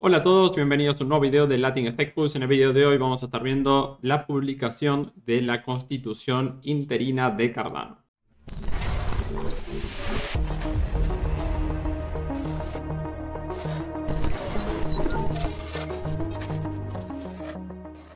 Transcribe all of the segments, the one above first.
Hola a todos, bienvenidos a un nuevo video de Latin Stack Pulse. En el video de hoy vamos a estar viendo la publicación de la constitución interina de Cardano.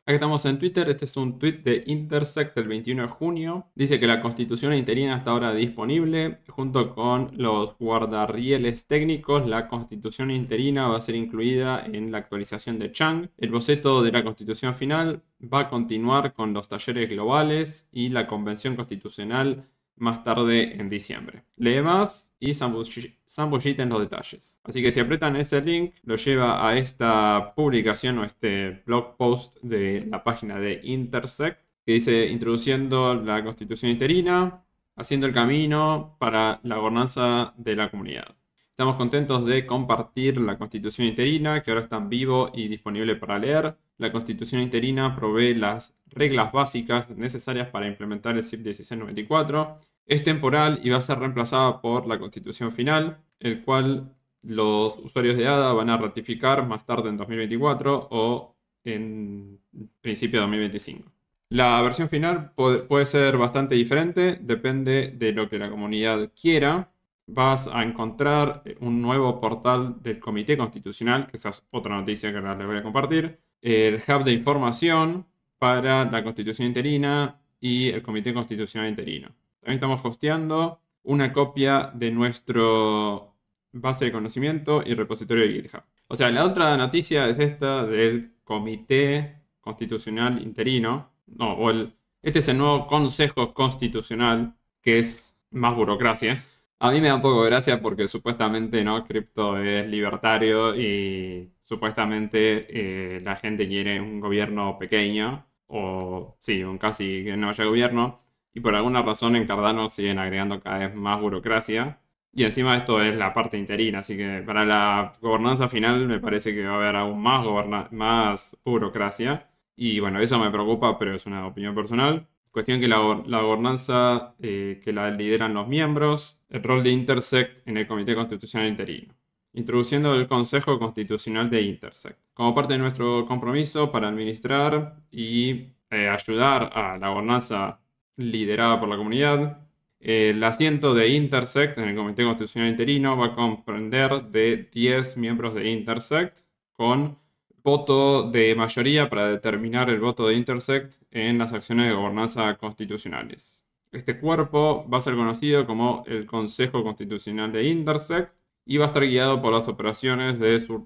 Aquí estamos en Twitter, este es un tweet de Intersect del 21 de junio. Dice que la constitución interina está ahora disponible. Junto con los guardarrieles técnicos, la constitución interina va a ser incluida en la actualización de Chang. El boceto de la constitución final va a continuar con los talleres globales y la convención constitucional más tarde en diciembre. Lee más y zambullita en los detalles. Así que si apretan ese link, lo lleva a esta publicación o este blog post de la página de Intersect, que dice introduciendo la constitución interina, haciendo el camino para la gobernanza de la comunidad. Estamos contentos de compartir la constitución interina, que ahora está en vivo y disponible para leer. La constitución interina provee las reglas básicas necesarias para implementar el CIP 1694 es temporal y va a ser reemplazada por la constitución final, el cual los usuarios de ADA van a ratificar más tarde en 2024 o en principio de 2025. La versión final puede ser bastante diferente, depende de lo que la comunidad quiera. Vas a encontrar un nuevo portal del Comité Constitucional, que esa es otra noticia que ahora les voy a compartir, el hub de información para la Constitución interina y el Comité Constitucional interino. También estamos hosteando una copia de nuestro base de conocimiento y repositorio de GitHub. O sea, la otra noticia es esta del Comité Constitucional Interino. No, o el, este es el nuevo Consejo Constitucional, que es más burocracia. A mí me da un poco de gracia porque supuestamente no, cripto es libertario y supuestamente eh, la gente quiere un gobierno pequeño o sí, un casi que no haya gobierno y por alguna razón en Cardano siguen agregando cada vez más burocracia. Y encima esto es la parte interina, así que para la gobernanza final me parece que va a haber aún más, más burocracia. Y bueno, eso me preocupa, pero es una opinión personal. Cuestión que la, gobernanza eh, que la lideran los miembros, el rol de Intersect en el Comité Constitucional Interino introduciendo el Consejo Constitucional de Intersect, como parte de nuestro compromiso para administrar y eh, ayudar a la gobernanza liderada por la comunidad. Eh, el asiento de Intersect en el Comité Constitucional Interino va a comprender de 10 miembros de Intersect con voto de mayoría para determinar el voto de Intersect en las acciones de gobernanza constitucionales. Este cuerpo va a ser conocido como el Consejo Constitucional de Intersect y va a estar guiado por las operaciones de su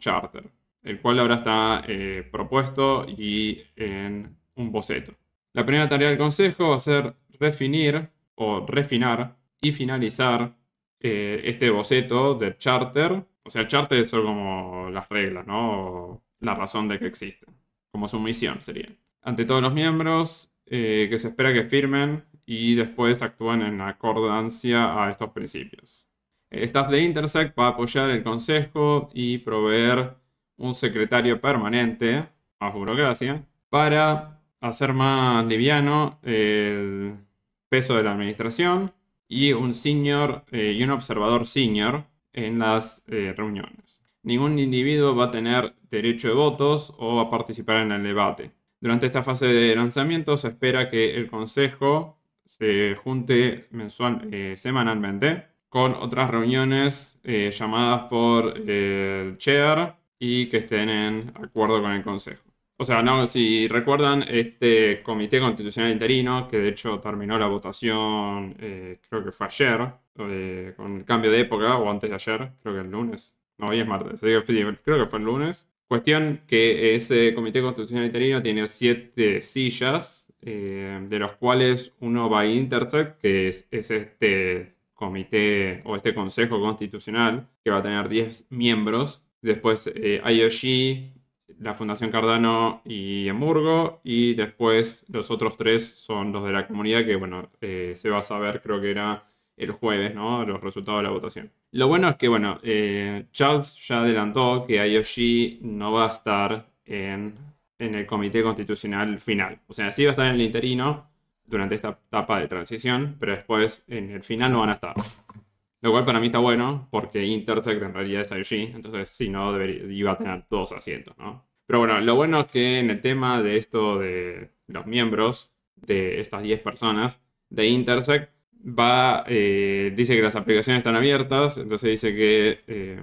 el cual ahora está eh, propuesto y en un boceto. La primera tarea del consejo va a ser definir o refinar y finalizar eh, este boceto de charter. O sea, el charter son como las reglas, ¿no? la razón de que existen. Como su misión sería. Ante todos los miembros, eh, que se espera que firmen y después actúen en acordancia a estos principios. El staff de Intersect va a apoyar el consejo y proveer un secretario permanente, más burocracia, para hacer más liviano el peso de la administración y un senior eh, y un observador senior en las eh, reuniones. Ningún individuo va a tener derecho de votos o va a participar en el debate. Durante esta fase de lanzamiento se espera que el Consejo se junte mensual, eh, semanalmente con otras reuniones llamadas por el chair y que estén en acuerdo con el Consejo. O sea, no, si recuerdan, este Comité Constitucional Interino, que de hecho terminó la votación, eh, creo que fue ayer, eh, con el cambio de época, o antes de ayer, creo que el lunes. No, hoy es martes, creo que fue el lunes. Cuestión que ese Comité Constitucional Interino tiene siete sillas, eh, de los cuales uno va a Intersect, que es, este comité o este consejo constitucional, que va a tener 10 miembros, Después IOG, la Fundación Cardano y Hamburgo, y después los otros tres son los de la comunidad, que bueno, eh, se va a saber, creo que era el jueves, ¿no? Los resultados de la votación. Lo bueno es que, bueno, eh, Charles ya adelantó que IOG no va a estar en, el comité constitucional final. O sea, sí va a estar en el interino durante esta etapa de transición, pero después en el final no van a estar. Lo cual para mí está bueno, porque Intersect en realidad es IOG, entonces si no, iba a tener dos asientos, ¿no? Pero bueno, lo bueno es que en el tema de esto de los miembros, de estas 10 personas de Intersect, va, eh, dice que las aplicaciones están abiertas, entonces dice que, eh,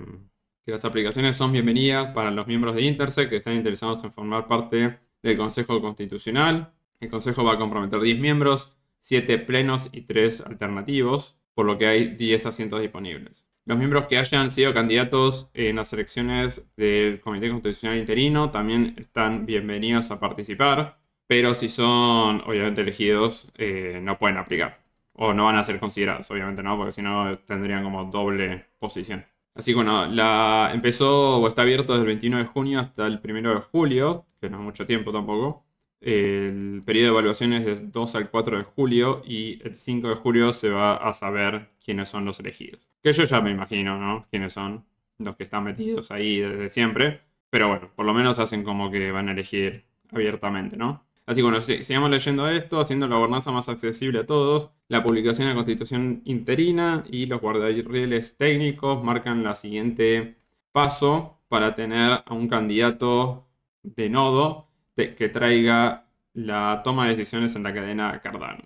que, las aplicaciones son bienvenidas para los miembros de Intersect que están interesados en formar parte del Consejo Constitucional. El Consejo va a comprometer 10 miembros, 7 plenos y 3 alternativos, por lo que hay 10 asientos disponibles los miembros que hayan sido candidatos en las elecciones del Comité Constitucional Interino también están bienvenidos a participar, pero si son obviamente elegidos eh, no pueden aplicar o no van a ser considerados, obviamente no, porque si no tendrían como doble posición. Así que bueno, la empezó o está abierto desde el 21 de junio hasta el 1 de julio, que no es mucho tiempo tampoco. El periodo de evaluación es del 2 al 4 de julio y el 5 de julio se va a saber quiénes son los elegidos. Que yo ya me imagino, ¿no? Quiénes son los que están metidos ahí desde siempre. Pero bueno, por lo menos hacen como que van a elegir abiertamente, ¿no? Así que bueno, sigamos leyendo esto, haciendo la gobernanza más accesible a todos. La publicación de la constitución interina y los guardarieles técnicos marcan la siguiente paso para tener a un candidato de nodo que traiga la toma de decisiones en la cadena Cardano.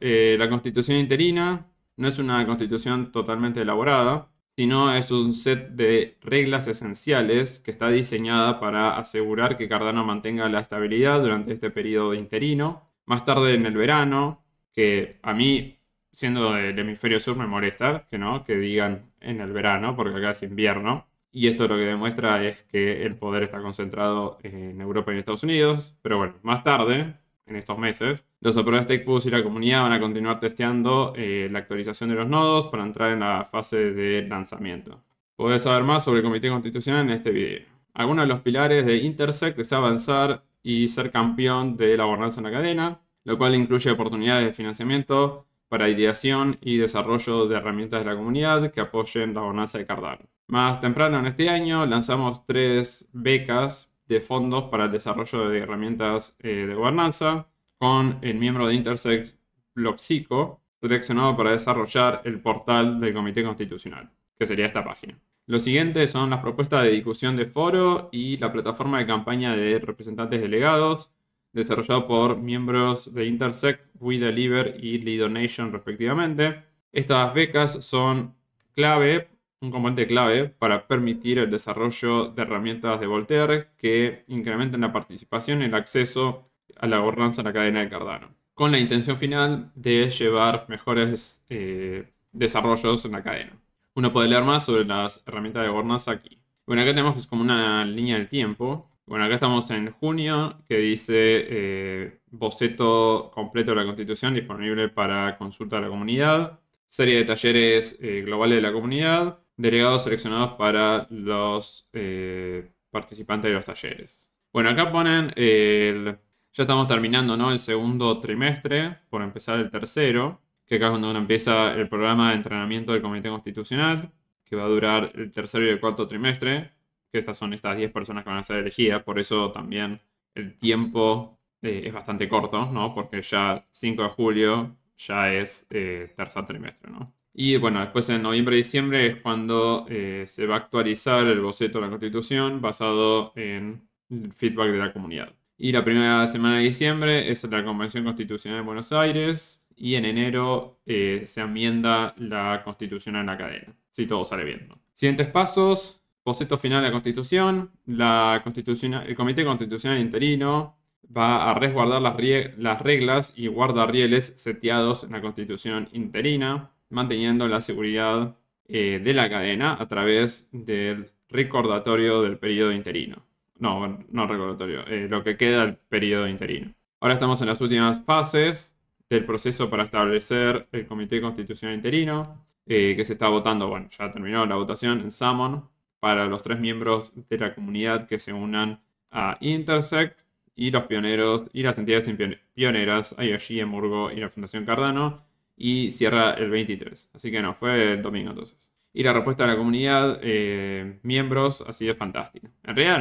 Eh, la, constitución interina no es una constitución totalmente elaborada, sino es un set de reglas esenciales que está diseñada para asegurar que Cardano mantenga la estabilidad durante este periodo interino. Más tarde en el verano, que a mí, siendo del hemisferio sur, me molesta que no, que digan en el verano, porque acá es invierno. Y esto lo que demuestra es que el poder está concentrado eh, en Europa y en Estados Unidos. Pero bueno, más tarde, en estos meses, los operadores TechPus y la comunidad van a continuar testeando eh, la actualización de los nodos para entrar en la fase de lanzamiento. Puedes saber más sobre el Comité Constitucional en este video. Algunos de los pilares de Intersect es avanzar y ser campeón de la gobernanza en la cadena, lo cual incluye oportunidades de financiamiento para ideación y desarrollo de herramientas de la comunidad que apoyen la gobernanza de Cardano. Más temprano en este año lanzamos tres becas de fondos para el desarrollo de herramientas eh, de gobernanza con el miembro de Intersex Bloxico seleccionado para desarrollar el portal del Comité Constitucional, que sería esta página. Lo siguiente son las propuestas de discusión de foro y la plataforma de campaña de representantes delegados desarrollado por miembros de Intersect, We Deliver y donation respectivamente. Estas becas son clave, un componente clave para permitir el desarrollo de herramientas de Voltaire que incrementen la participación y el acceso a la gobernanza en la cadena de Cardano, con la intención final de llevar mejores eh, desarrollos en la cadena. Uno puede leer más sobre las herramientas de gobernanza aquí. Bueno, acá tenemos como una línea del tiempo bueno, acá estamos en junio, que dice eh, boceto completo de la Constitución disponible para consulta de la comunidad, serie de talleres eh, globales de la comunidad, delegados seleccionados para los eh, participantes de los talleres. Bueno, acá ponen, el, ya estamos terminando el segundo trimestre, por empezar el tercero, que acá es cuando uno empieza el programa de entrenamiento del Comité Constitucional, que va a durar el tercero y el cuarto trimestre, que estas son estas 10 personas que van a ser elegidas, por eso también el tiempo eh, es bastante corto, ¿no? Porque ya 5 de julio ya es eh, tercer trimestre, Y bueno, después en noviembre y diciembre es cuando eh, se va a actualizar el boceto de la constitución basado en el feedback de la comunidad. Y la primera semana de diciembre es la Convención Constitucional de Buenos Aires y en enero se enmienda la constitución en la cadena, si todo sale bien. Siguientes pasos, boceto final de la Constitución, la Constitución, el Comité Constitucional Interino va a resguardar las, reglas y guardarrieles seteados en la Constitución Interina, manteniendo la seguridad eh, de la cadena a través del recordatorio del periodo interino. No, no recordatorio, eh, lo que queda del periodo interino. Ahora estamos en las últimas fases del proceso para establecer el Comité Constitucional Interino, eh, que se está votando, bueno, ya terminó la votación en Samon, para los tres miembros de la comunidad que se unan a Intersect y los pioneros y las entidades pioneras, hay allí en y la Fundación Cardano, y cierra el 23. Así que no, fue el domingo entonces. Y la respuesta de la comunidad, eh, miembros, así sido fantástica. En realidad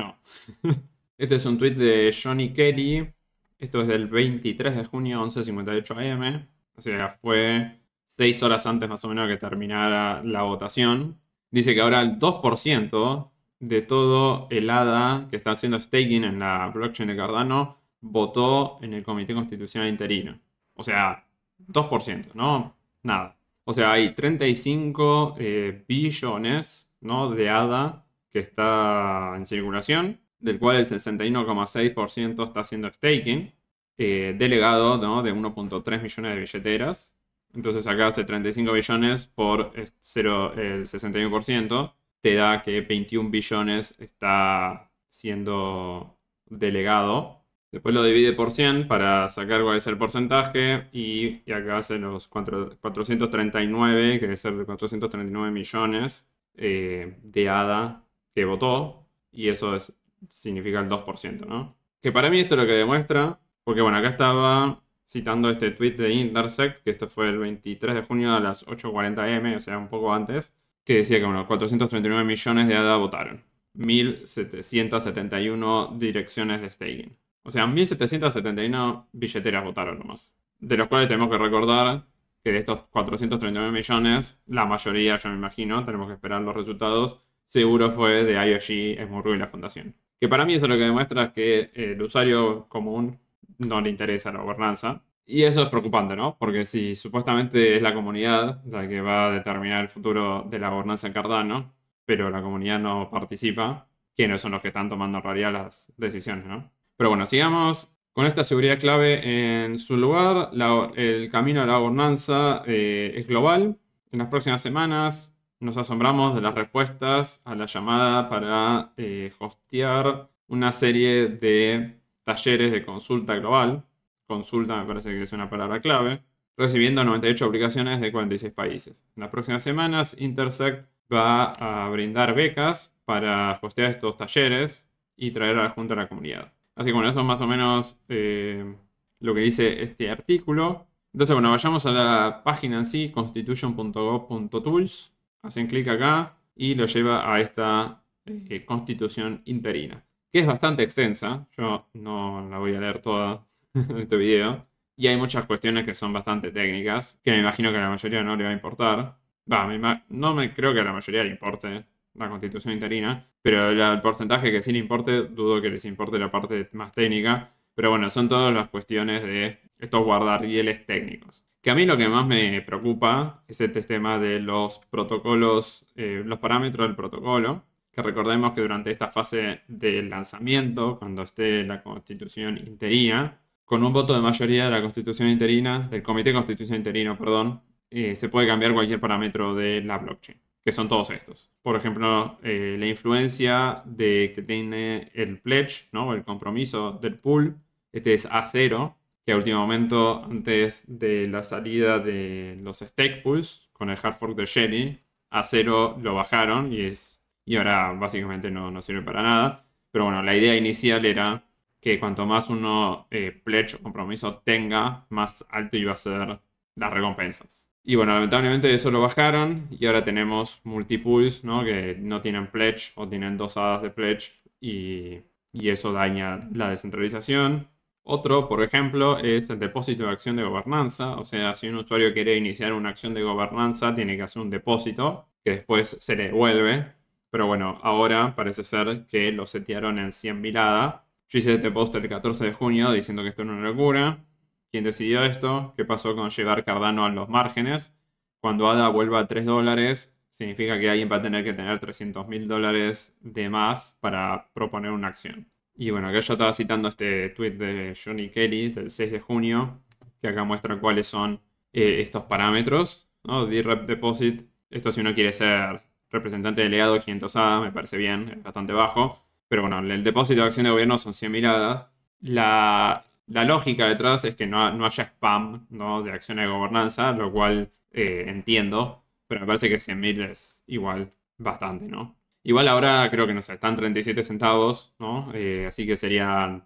no. este es un tweet de Johnny Kelly. Esto es del 23 de junio, 11.58 am. O sea, fue seis horas antes más o menos que terminara la votación. Dice que ahora el 2% de todo el ADA que está haciendo staking en la blockchain de Cardano votó en el Comité Constitucional Interino. O sea, 2%, ¿no? Nada. O sea, hay 35 eh, billones ¿no? de ADA que está en circulación, del cual el 61,6% está haciendo staking, eh, delegado de 1.3 millones de billeteras, entonces acá hace 35 billones por 0, eh, eh, el 61%, te da que 21 billones está siendo delegado. Después lo divide por 100 para sacar cuál es el porcentaje y, acá hace los 4, 439, que debe ser 439 millones eh, de ADA que votó y eso es, significa el 2%, ¿no? Que para mí esto es lo que demuestra, porque bueno, acá estaba citando este tweet de Intersect, que este fue el 23 de junio a las 8.40 am, o sea, un poco antes, que decía que unos 439 millones de ADA votaron, 1.771 direcciones de staking. O sea, 1.771 billeteras votaron nomás. De los cuales tenemos que recordar que de estos 439 millones, la mayoría, yo me imagino, tenemos que esperar los resultados, seguro fue de IOG, muy y la Fundación. Que para mí eso lo que demuestra que el usuario común no le interesa la gobernanza. Y eso es preocupante, ¿no? Porque si supuestamente es la comunidad la que va a determinar el futuro de la gobernanza en Cardano, pero la comunidad no participa, ¿quiénes son los que están tomando en las decisiones, ¿no? Pero bueno, sigamos con esta seguridad clave en su lugar. el camino a la gobernanza eh, es global. En las próximas semanas nos asombramos de las respuestas a la llamada para eh, hostear una serie de talleres de consulta global. Consulta me parece que es una palabra clave. Recibiendo 98 aplicaciones de 46 países. En las próximas semanas, Intersect va a brindar becas para hostear estos talleres y traer a la Junta a la comunidad. Así que bueno, eso es más o menos eh, lo que dice este artículo. Entonces, bueno, vayamos a la página en sí, constitution.gov.tools. Hacen clic acá y lo lleva a esta eh, constitución interina que es bastante extensa. Yo no la voy a leer toda en este video. Y hay muchas cuestiones que son bastante técnicas, que me imagino que a la mayoría no le va a importar. Va, no me creo que a la mayoría le importe la constitución interina, pero el porcentaje que sí le importe, dudo que les importe la parte más técnica. Pero bueno, son todas las cuestiones de estos guardarrieles técnicos. Que a mí lo que más me preocupa es este tema de los protocolos, eh, los parámetros del protocolo, recordemos que durante esta fase del lanzamiento, cuando esté la constitución interina, con un voto de mayoría de la constitución interina, del comité de constitución interino, perdón, eh, se puede cambiar cualquier parámetro de la blockchain, que son todos estos. Por ejemplo, eh, la influencia de, que tiene el pledge, ¿no? el compromiso del pool, este es A0, que a último momento, antes de la salida de los stake pools, con el hard fork de Shelly, A0 lo bajaron y es y ahora básicamente no, sirve para nada. Pero bueno, la idea inicial era que cuanto más uno eh, pledge o compromiso tenga, más alto iba a ser las recompensas. Y bueno, lamentablemente eso lo bajaron y ahora tenemos multipools, ¿no? Que no tienen pledge o tienen dos hadas de pledge y, y eso daña la descentralización. Otro, por ejemplo, es el depósito de acción de gobernanza. O sea, si un usuario quiere iniciar una acción de gobernanza, tiene que hacer un depósito que después se le devuelve pero bueno, ahora parece ser que lo setearon en 100 ADA. Yo hice este post el 14 de junio diciendo que esto era una locura. ¿Quién decidió esto? ¿Qué pasó con llevar Cardano a los márgenes? Cuando ADA vuelva a 3 dólares, significa que alguien va a tener que tener mil dólares de más para proponer una acción. Y bueno, acá yo estaba citando este tweet de Johnny Kelly del 6 de junio, que acá muestra cuáles son eh, estos parámetros, no Deposit, esto si uno quiere ser representante delegado 500 ADA, me parece bien, es bastante bajo. Pero bueno, el depósito de acción de gobierno son 100.000 ADA. La, la, lógica detrás es que no, haya spam ¿no? de acciones de gobernanza, lo cual eh, entiendo, pero me parece que mil... es igual bastante, ¿no? Igual ahora creo que, no sé, están 37 centavos, ¿no? Eh, así que serían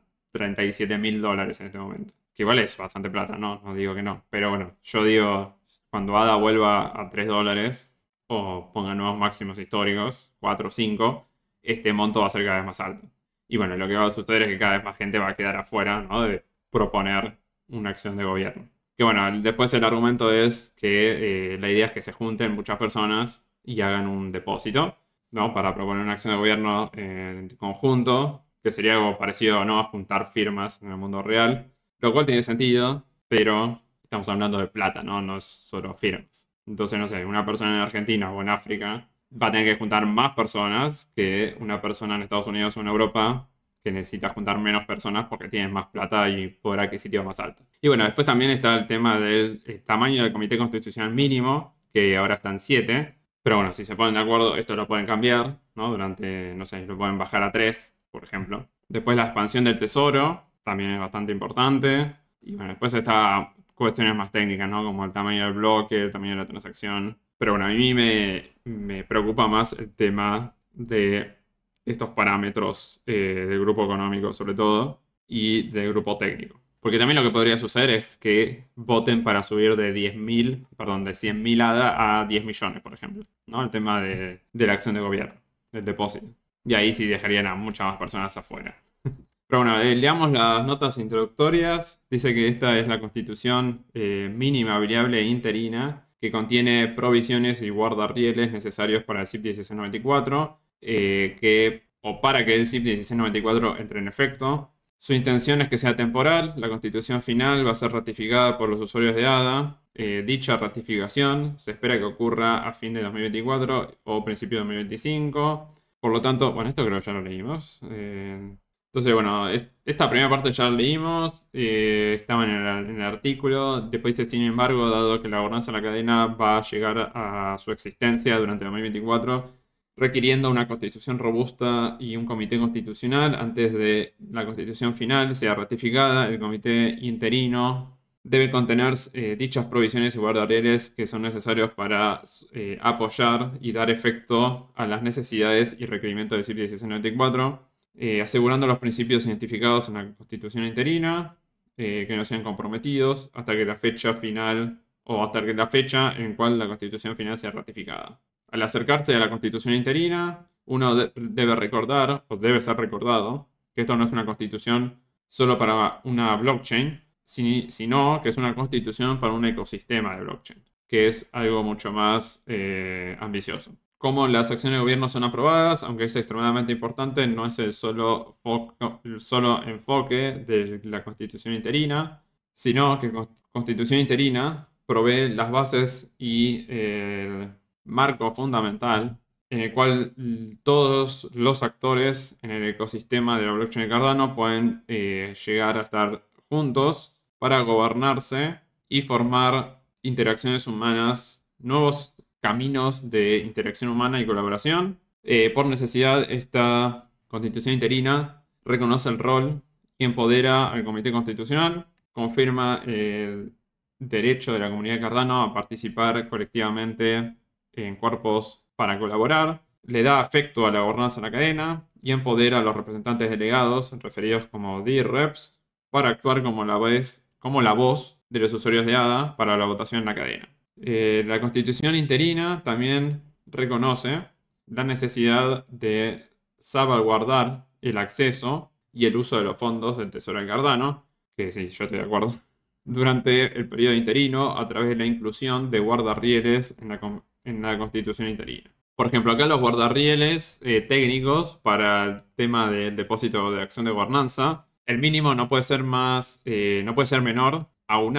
mil dólares en este momento. Que igual es bastante plata, ¿no? No digo que no. Pero bueno, yo digo, cuando ADA vuelva a 3 dólares, o pongan nuevos máximos históricos, 4 o 5, este monto va a ser cada vez más alto. Y bueno, lo que va a suceder es que cada vez más gente va a quedar afuera ¿no? de proponer una acción de gobierno. Que bueno, después el argumento es que eh, la idea es que se junten muchas personas y hagan un depósito, ¿no? Para proponer una acción de gobierno eh, en conjunto, que sería algo parecido, ¿no? A juntar firmas en el mundo real, lo cual tiene sentido, pero estamos hablando de plata, ¿no? No es solo firmas. Entonces, no sé, una persona en Argentina o en África va a tener que juntar más personas que una persona en Estados Unidos o en Europa que necesita juntar menos personas porque tienen más plata y poder adquisitivo más alto. Y bueno, después también está el tema del eh, tamaño del comité constitucional mínimo, que ahora está en siete. pero bueno, si se ponen de acuerdo, esto lo pueden cambiar, ¿no? Durante, no sé, lo pueden bajar a tres, por ejemplo. Después la expansión del tesoro, también es bastante importante. Y bueno, después está cuestiones más técnicas, ¿no? Como el tamaño del bloque, el tamaño de la transacción. Pero bueno, a mí me, me preocupa más el tema de estos parámetros eh, del grupo económico, sobre todo, y del grupo técnico. Porque también lo que podría suceder es que voten para subir de 10.000, perdón, de 100.000 ADA a 10 millones, por ejemplo, ¿no? El tema de, de la acción de gobierno, del depósito. Y ahí sí dejarían a muchas más personas afuera. Pero bueno, eh, leamos las notas introductorias. Dice que esta es la constitución eh, mínima variable interina que contiene provisiones y guardarrieles necesarios para el CIP 1694, eh, que, o para que el CIP 1694 entre en efecto. Su intención es que sea temporal. La constitución final va a ser ratificada por los usuarios de ADA. dicha ratificación se espera que ocurra a fin de 2024 o principio de 2025. Por lo tanto, bueno, esto creo que ya lo leímos. Entonces, bueno, esta primera parte ya la leímos, eh, estaba en el, artículo, después dice, sin embargo, dado que la gobernanza de la cadena va a llegar a su existencia durante 2024, requiriendo una constitución robusta y un comité constitucional antes de la constitución final sea ratificada, el comité interino debe contener eh, dichas provisiones y guardareles que son necesarios para eh, apoyar y dar efecto a las necesidades y requerimientos del CIP 1694 eh, asegurando los principios identificados en la constitución interina, eh, que no sean comprometidos hasta que la fecha final o hasta que la fecha en cual la constitución final sea ratificada. Al acercarse a la constitución interina, uno debe recordar, o debe ser recordado, que esto no es una constitución solo para una blockchain, sino que es una constitución para un ecosistema de blockchain, que es algo mucho más eh, ambicioso cómo las acciones de gobierno son aprobadas, aunque es extremadamente importante, no es el solo, el solo enfoque de la constitución interina, sino que la constitución interina provee las bases y el eh, marco fundamental en el cual todos los actores en el ecosistema de la blockchain de Cardano pueden eh, llegar a estar juntos para gobernarse y formar interacciones humanas, nuevos caminos de interacción humana y colaboración. Eh, por necesidad, esta constitución interina reconoce el rol y empodera al Comité Constitucional, confirma el derecho de la comunidad Cardano a participar colectivamente en cuerpos para colaborar, le da afecto a la gobernanza en la cadena y empodera a los representantes delegados, referidos como D-Reps, para actuar como la, como la voz de los usuarios de ADA para la votación en la cadena. Eh, la constitución interina también reconoce la necesidad de salvaguardar el acceso y el uso de los fondos del Tesoro en Cardano, que sí, yo estoy de acuerdo, durante el periodo interino a través de la inclusión de guardarrieles en la, constitución interina. Por ejemplo, acá los guardarrieles eh, técnicos para el tema del depósito de acción de gobernanza, el mínimo no puede ser más, eh, no puede ser menor a un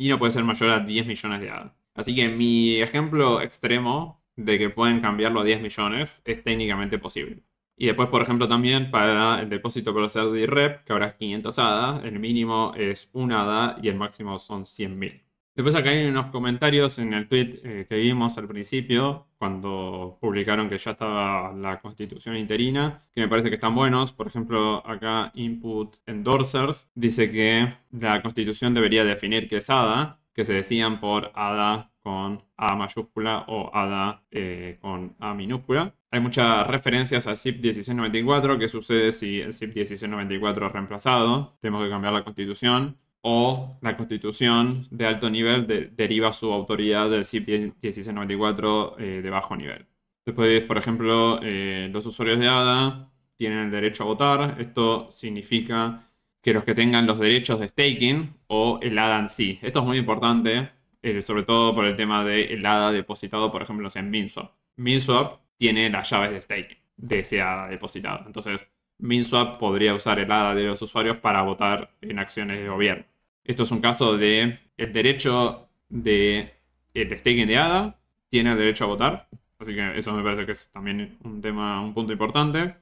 y no puede ser mayor a 10 millones de ADA. Así que mi ejemplo extremo de que pueden cambiarlo a 10 millones es técnicamente posible. Y después, por ejemplo, también para el depósito para hacer de rep, que ahora es 500 ADA, el mínimo es 1 ADA y el máximo son 100.000. Después acá hay unos comentarios en el tweet eh, que vimos al principio, cuando publicaron que ya estaba la constitución interina, que me parece que están buenos. Por ejemplo, acá Input Endorsers dice que la constitución debería definir que es ADA, que se decían por ADA con A mayúscula o ADA eh, con A minúscula. Hay muchas referencias al SIP 1694, qué sucede si el SIP 1694 es reemplazado, tenemos que cambiar la constitución o la constitución de alto nivel deriva su autoridad del CIP 1694 eh, de bajo nivel. Después, por ejemplo, eh, los usuarios de ADA tienen el derecho a votar. Esto significa que los que tengan los derechos de staking o el ADA en sí. Esto es muy importante, eh, sobre todo por el tema del el ADA depositado, por ejemplo, en MinSwap. MinSwap tiene las llaves de staking de ese ADA depositado. Entonces, MinSwap podría usar el ADA de los usuarios para votar en acciones de gobierno. Esto es un caso de el derecho de el staking de ADA tiene el derecho a votar, así que eso me parece que es también un tema, un punto importante.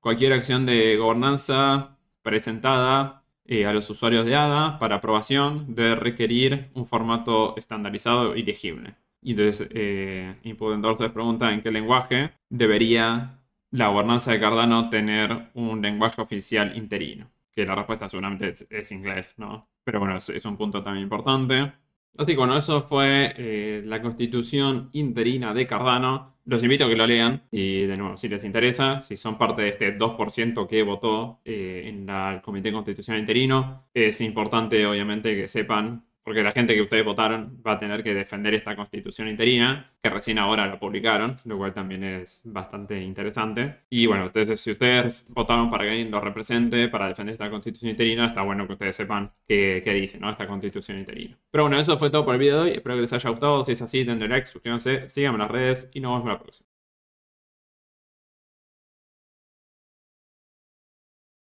Cualquier acción de gobernanza presentada eh, a los usuarios de ADA para aprobación debe requerir un formato estandarizado y legible. Y entonces, eh, se pregunta en qué lenguaje debería la gobernanza de Cardano tener un lenguaje oficial interino? Que la respuesta seguramente es, inglés, ¿no? Pero bueno, es, un punto también importante. Así que bueno, eso fue eh, la constitución interina de Cardano. Los invito a que lo lean y de nuevo, si les interesa, si son parte de este 2% que votó eh, en el Comité Constitucional Interino, es importante obviamente que sepan porque la gente que ustedes votaron va a tener que defender esta constitución interina, que recién ahora la publicaron, lo cual también es bastante interesante. Y bueno, ustedes, si ustedes votaron para que alguien los represente, para defender esta constitución interina, está bueno que ustedes sepan qué, qué dice, ¿no? Esta constitución interina. Pero bueno, eso fue todo por el video de hoy. Espero que les haya gustado. Si es así, denle like, suscríbanse, síganme en las redes y nos vemos en la próxima.